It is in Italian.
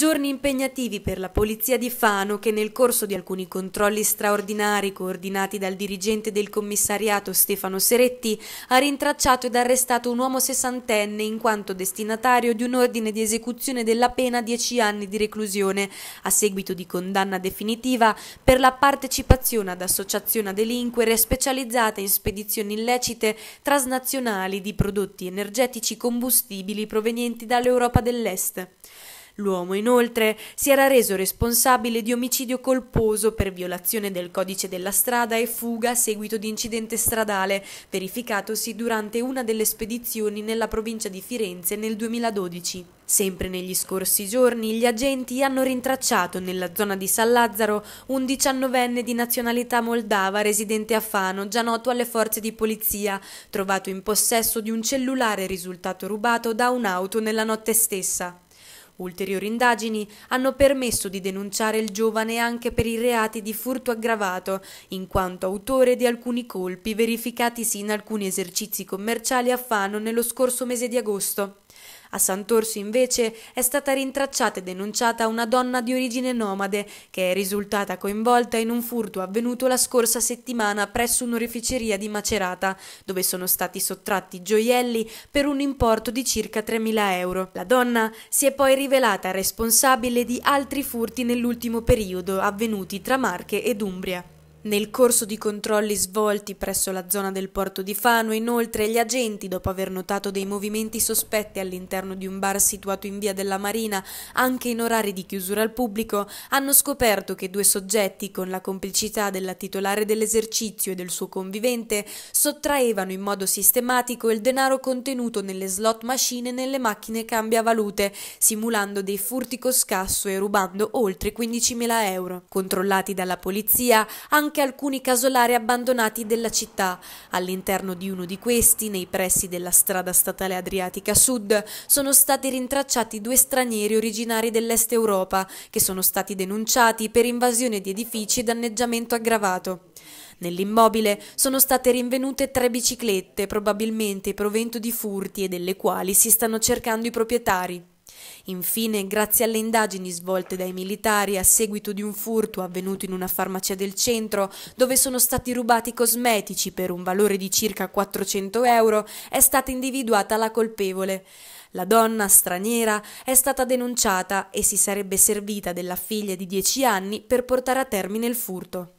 Giorni impegnativi per la polizia di Fano che nel corso di alcuni controlli straordinari coordinati dal dirigente del commissariato Stefano Seretti ha rintracciato ed arrestato un uomo sessantenne in quanto destinatario di un ordine di esecuzione della pena 10 anni di reclusione a seguito di condanna definitiva per la partecipazione ad associazione a delinquere specializzata in spedizioni illecite transnazionali di prodotti energetici combustibili provenienti dall'Europa dell'Est. L'uomo inoltre si era reso responsabile di omicidio colposo per violazione del codice della strada e fuga a seguito di incidente stradale verificatosi durante una delle spedizioni nella provincia di Firenze nel 2012. Sempre negli scorsi giorni gli agenti hanno rintracciato nella zona di San Lazzaro un diciannovenne di nazionalità moldava residente a Fano, già noto alle forze di polizia, trovato in possesso di un cellulare risultato rubato da un'auto nella notte stessa. Ulteriori indagini hanno permesso di denunciare il giovane anche per i reati di furto aggravato, in quanto autore di alcuni colpi verificatisi in alcuni esercizi commerciali a Fano nello scorso mese di agosto. A Sant'Orso invece è stata rintracciata e denunciata una donna di origine nomade che è risultata coinvolta in un furto avvenuto la scorsa settimana presso un'oreficeria di Macerata, dove sono stati sottratti gioielli per un importo di circa 3.000 euro. La donna si è poi rivelata responsabile di altri furti nell'ultimo periodo avvenuti tra Marche ed Umbria. Nel corso di controlli svolti presso la zona del porto di Fano, inoltre, gli agenti, dopo aver notato dei movimenti sospetti all'interno di un bar situato in via della Marina, anche in orari di chiusura al pubblico, hanno scoperto che due soggetti, con la complicità della titolare dell'esercizio e del suo convivente, sottraevano in modo sistematico il denaro contenuto nelle slot machine e nelle macchine cambiavalute, simulando dei furti con scasso e rubando oltre 15.000 euro. Controllati dalla polizia, anche anche alcuni casolari abbandonati della città. All'interno di uno di questi, nei pressi della strada statale Adriatica Sud, sono stati rintracciati due stranieri originari dell'Est Europa, che sono stati denunciati per invasione di edifici e danneggiamento aggravato. Nell'immobile sono state rinvenute tre biciclette, probabilmente provento di furti e delle quali si stanno cercando i proprietari. Infine, grazie alle indagini svolte dai militari a seguito di un furto avvenuto in una farmacia del centro, dove sono stati rubati cosmetici per un valore di circa 400 euro, è stata individuata la colpevole. La donna straniera è stata denunciata e si sarebbe servita della figlia di 10 anni per portare a termine il furto.